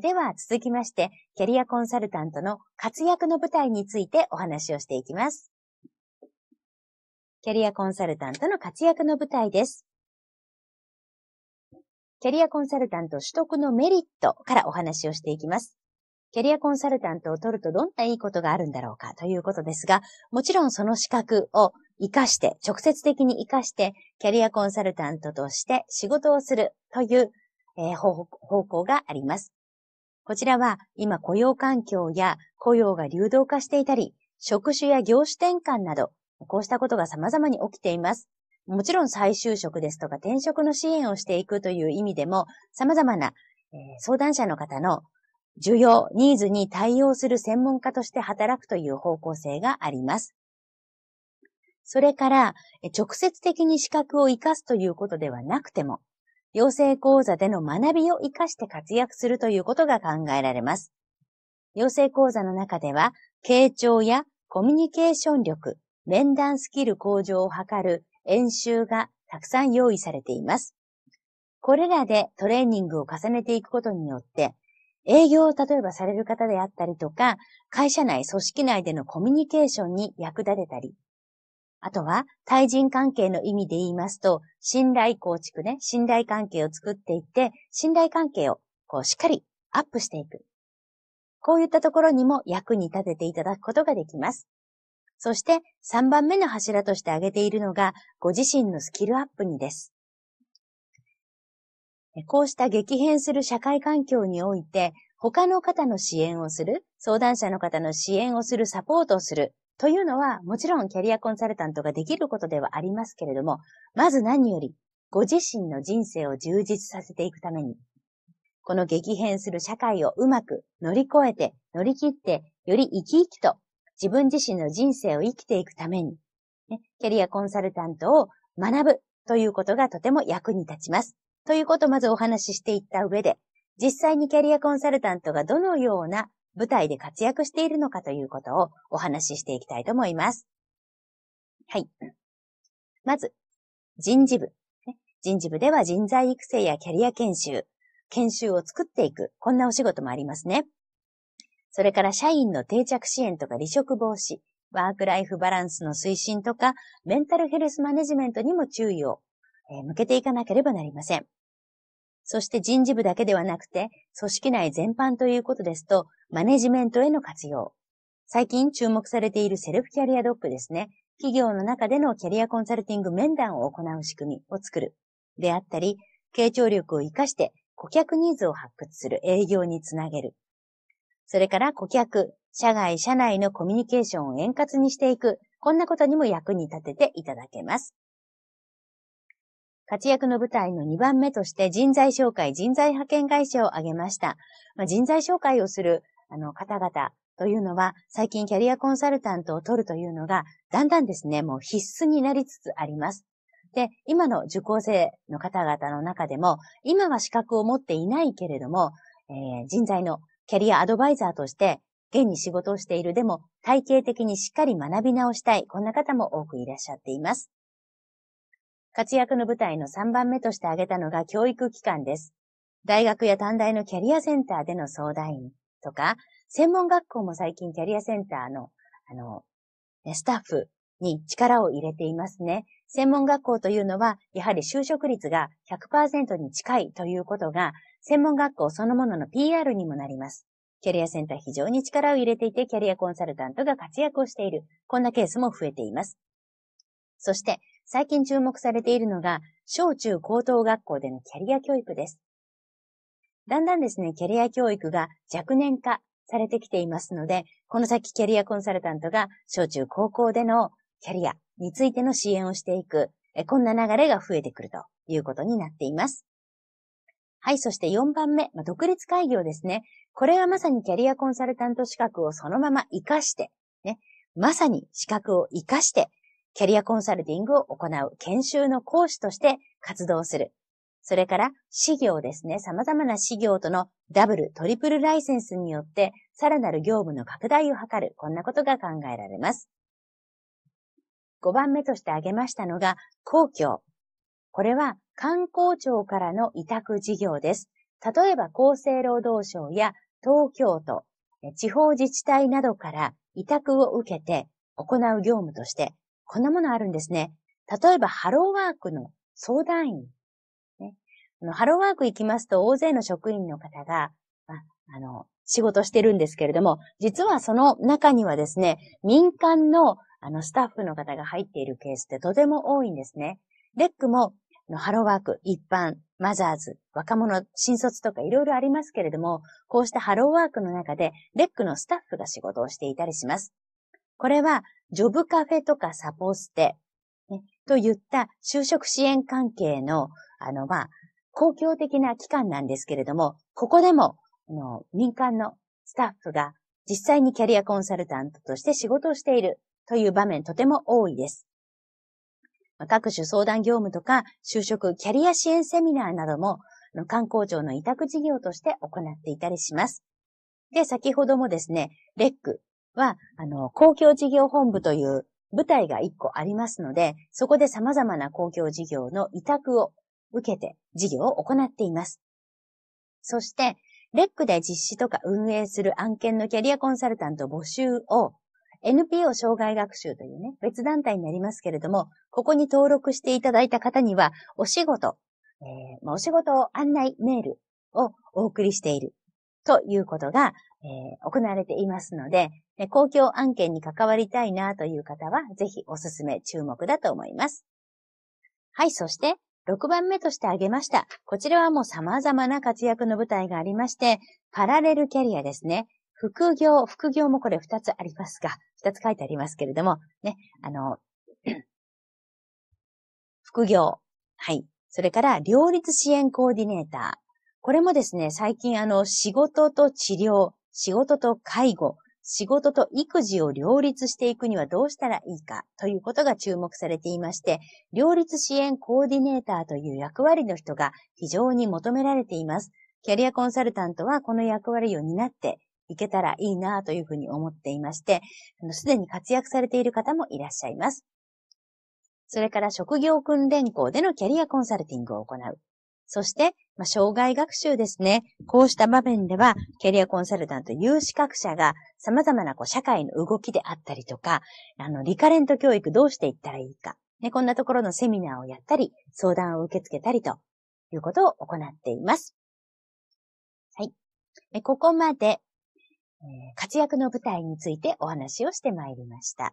では、続きまして、キャリアコンサルタントの活躍の舞台についてお話をしていきます。キャリアコンサルタントの活躍の舞台です。キャリアコンサルタント取得のメリットからお話をしていきます。キャリアコンサルタントを取るとどんないいことがあるんだろうかということですが、もちろんその資格を活かして、直接的に活かして、キャリアコンサルタントとして仕事をするという、えー、方向があります。こちらは今雇用環境や雇用が流動化していたり、職種や業種転換など、こうしたことが様々に起きています。もちろん再就職ですとか転職の支援をしていくという意味でも、様々な、相談者の方の需要、ニーズに対応する専門家として働くという方向性があります。それから、直接的に資格を活かすということではなくても、養成講座での学びを活かして活躍するということが考えられます。養成講座の中では、傾聴やコミュニケーション力、面談スキル向上を図る演習がたくさん用意されています。これらでトレーニングを重ねていくことによって、営業を例えばされる方であったりとか、会社内、組織内でのコミュニケーションに役立てたり、あとは、対人関係の意味で言いますと、信頼構築ね、信頼関係を作っていって、信頼関係を、こう、しっかりアップしていく。こういったところにも役に立てていただくことができます。そして、3番目の柱として挙げているのが、ご自身のスキルアップにです。こうした激変する社会環境において、他の方の支援をする、相談者の方の支援をする、サポートをする、というのは、もちろんキャリアコンサルタントができることではありますけれども、まず何より、ご自身の人生を充実させていくために、この激変する社会をうまく乗り越えて、乗り切って、より生き生きと自分自身の人生を生きていくために、ね、キャリアコンサルタントを学ぶということがとても役に立ちます。ということをまずお話ししていった上で、実際にキャリアコンサルタントがどのような舞台で活躍しているのかということをお話ししていきたいと思います。はい。まず、人事部。人事部では人材育成やキャリア研修、研修を作っていく、こんなお仕事もありますね。それから社員の定着支援とか離職防止、ワークライフバランスの推進とか、メンタルヘルスマネジメントにも注意を向けていかなければなりません。そして人事部だけではなくて、組織内全般ということですと、マネジメントへの活用。最近注目されているセルフキャリアドックですね。企業の中でのキャリアコンサルティング面談を行う仕組みを作る。であったり、傾聴力を活かして顧客ニーズを発掘する営業につなげる。それから顧客、社外、社内のコミュニケーションを円滑にしていく。こんなことにも役に立てていただけます。活躍の舞台の2番目として人材紹介、人材派遣会社を挙げました。まあ、人材紹介をするあの方々というのは、最近キャリアコンサルタントを取るというのが、だんだんですね、もう必須になりつつあります。で、今の受講生の方々の中でも、今は資格を持っていないけれども、えー、人材のキャリアアドバイザーとして、現に仕事をしている、でも体系的にしっかり学び直したい、こんな方も多くいらっしゃっています。活躍の舞台の3番目として挙げたのが教育機関です。大学や短大のキャリアセンターでの相談員とか、専門学校も最近キャリアセンターの、あの、スタッフに力を入れていますね。専門学校というのは、やはり就職率が100%に近いということが、専門学校そのものの PR にもなります。キャリアセンター非常に力を入れていて、キャリアコンサルタントが活躍をしている。こんなケースも増えています。そして、最近注目されているのが、小中高等学校でのキャリア教育です。だんだんですね、キャリア教育が若年化されてきていますので、この先キャリアコンサルタントが小中高校でのキャリアについての支援をしていく、こんな流れが増えてくるということになっています。はい、そして4番目、まあ、独立会業ですね。これはまさにキャリアコンサルタント資格をそのまま活かして、ね、まさに資格を活かしてキャリアコンサルティングを行う研修の講師として活動する。それから、事業ですね。様々な事業とのダブル、トリプルライセンスによって、さらなる業務の拡大を図る。こんなことが考えられます。5番目として挙げましたのが、公共。これは観光庁からの委託事業です。例えば厚生労働省や東京都、地方自治体などから委託を受けて行う業務として、こんなものあるんですね。例えば、ハローワークの相談員。ね、あのハローワーク行きますと、大勢の職員の方が、まあ、あの、仕事してるんですけれども、実はその中にはですね、民間のあのスタッフの方が入っているケースってとても多いんですね。レックものハローワーク、一般、マザーズ、若者、新卒とかいろいろありますけれども、こうしたハローワークの中で、レックのスタッフが仕事をしていたりします。これは、ジョブカフェとかサポステ、ね、といった就職支援関係の、あの、まあ、公共的な機関なんですけれども、ここでも、あの民間のスタッフが実際にキャリアコンサルタントとして仕事をしているという場面とても多いです。各種相談業務とか就職キャリア支援セミナーなども観光庁の委託事業として行っていたりします。で、先ほどもですね、レックは、あの、公共事業本部という舞台が1個ありますので、そこで様々な公共事業の委託を受けて事業を行っています。そして、レックで実施とか運営する案件のキャリアコンサルタント募集を NPO 障害学習というね、別団体になりますけれども、ここに登録していただいた方には、お仕事、えー、まあ、お仕事案内メールをお送りしているということが、えー、行われていますので、公共案件に関わりたいなという方は、ぜひおすすめ注目だと思います。はい、そして、6番目として挙げました。こちらはもう様々な活躍の舞台がありまして、パラレルキャリアですね。副業、副業もこれ2つありますが、2つ書いてありますけれども、ね、あの、副業、はい。それから、両立支援コーディネーター。これもですね、最近あの、仕事と治療、仕事と介護、仕事と育児を両立していくにはどうしたらいいかということが注目されていまして、両立支援コーディネーターという役割の人が非常に求められています。キャリアコンサルタントはこの役割を担っていけたらいいなというふうに思っていまして、すでに活躍されている方もいらっしゃいます。それから職業訓練校でのキャリアコンサルティングを行う。そして、まあ、障害学習ですね。こうした場面では、キャリアコンサルタント、有資格者が様々なこう社会の動きであったりとか、あの、リカレント教育どうしていったらいいか。ね、こんなところのセミナーをやったり、相談を受け付けたりということを行っています。はい。ここまで、えー、活躍の舞台についてお話をしてまいりました。